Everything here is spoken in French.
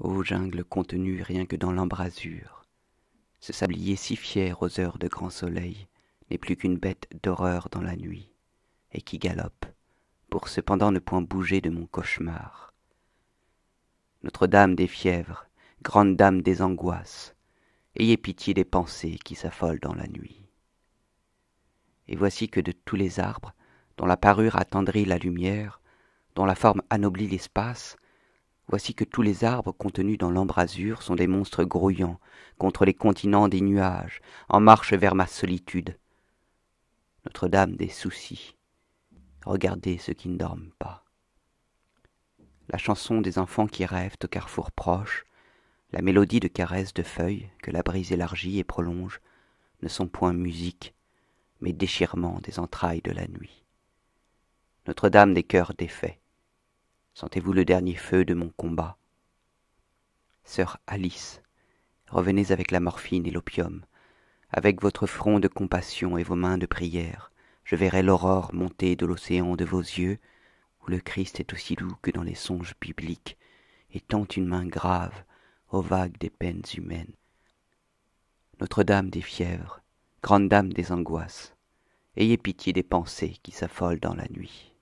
Ô jungle contenue rien que dans l'embrasure, ce sablier si fier aux heures de grand soleil n'est plus qu'une bête d'horreur dans la nuit, et qui galope, pour cependant ne point bouger de mon cauchemar. Notre-Dame des fièvres, grande dame des angoisses, ayez pitié des pensées qui s'affolent dans la nuit. Et voici que de tous les arbres, dont la parure attendrit la lumière, dont la forme anoblit l'espace, Voici que tous les arbres contenus dans l'embrasure sont des monstres grouillants, contre les continents des nuages, en marche vers ma solitude. Notre-Dame des soucis, regardez ceux qui ne dorment pas. La chanson des enfants qui rêvent au carrefour proche, la mélodie de caresses de feuilles que la brise élargit et prolonge, ne sont point musique, mais déchirement des entrailles de la nuit. Notre-Dame des cœurs défaits, Sentez-vous le dernier feu de mon combat Sœur Alice, revenez avec la morphine et l'opium, avec votre front de compassion et vos mains de prière, je verrai l'aurore monter de l'océan de vos yeux, où le Christ est aussi doux que dans les songes bibliques, et tend une main grave aux vagues des peines humaines. Notre-Dame des fièvres, Grande Dame des angoisses, ayez pitié des pensées qui s'affolent dans la nuit.